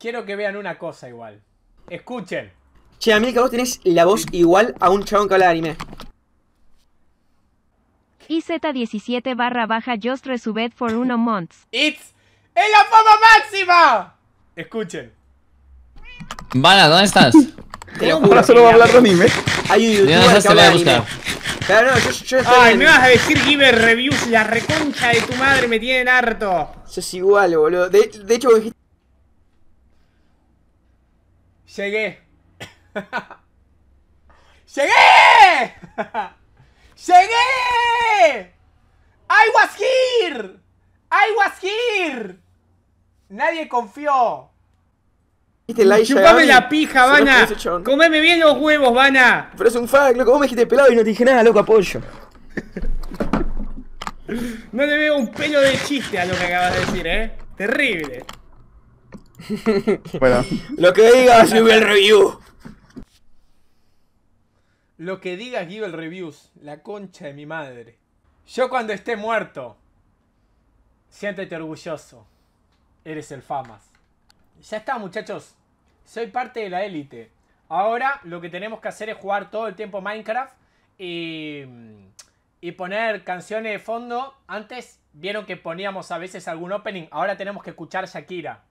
Quiero que vean una cosa igual. Escuchen. Che, a que vos tenés la voz igual a un chabón que habla de anime. IZ17 barra baja just resubed for uno month. ¡It's! ¡Es la fama máxima! Escuchen. Bala, ¿dónde estás? Ahora solo va a hablar de anime. Hay un youtuber Ay, me vas a decir Giver Reviews, la reconcha de tu madre me tienen harto. Eso es igual, boludo. De, hecho, dijiste Llegué. ¡Llegué! ¡Llegué! ¡I was here! ¡I was here! Nadie confió. Este Chupame la pija, Vana. Comeme bien los huevos, Vana. Pero es un fag, loco. Vos me dijiste pelado y no te dije nada, loco, apoyo. No le veo un pelo de chiste a lo que acabas de decir, eh. Terrible. Bueno. Lo que digas, el Review. Lo que digas, el Reviews. La concha de mi madre. Yo cuando esté muerto, siéntete orgulloso. Eres el Famas. Ya está, muchachos. Soy parte de la élite. Ahora lo que tenemos que hacer es jugar todo el tiempo Minecraft y, y poner canciones de fondo. Antes vieron que poníamos a veces algún opening. Ahora tenemos que escuchar Shakira.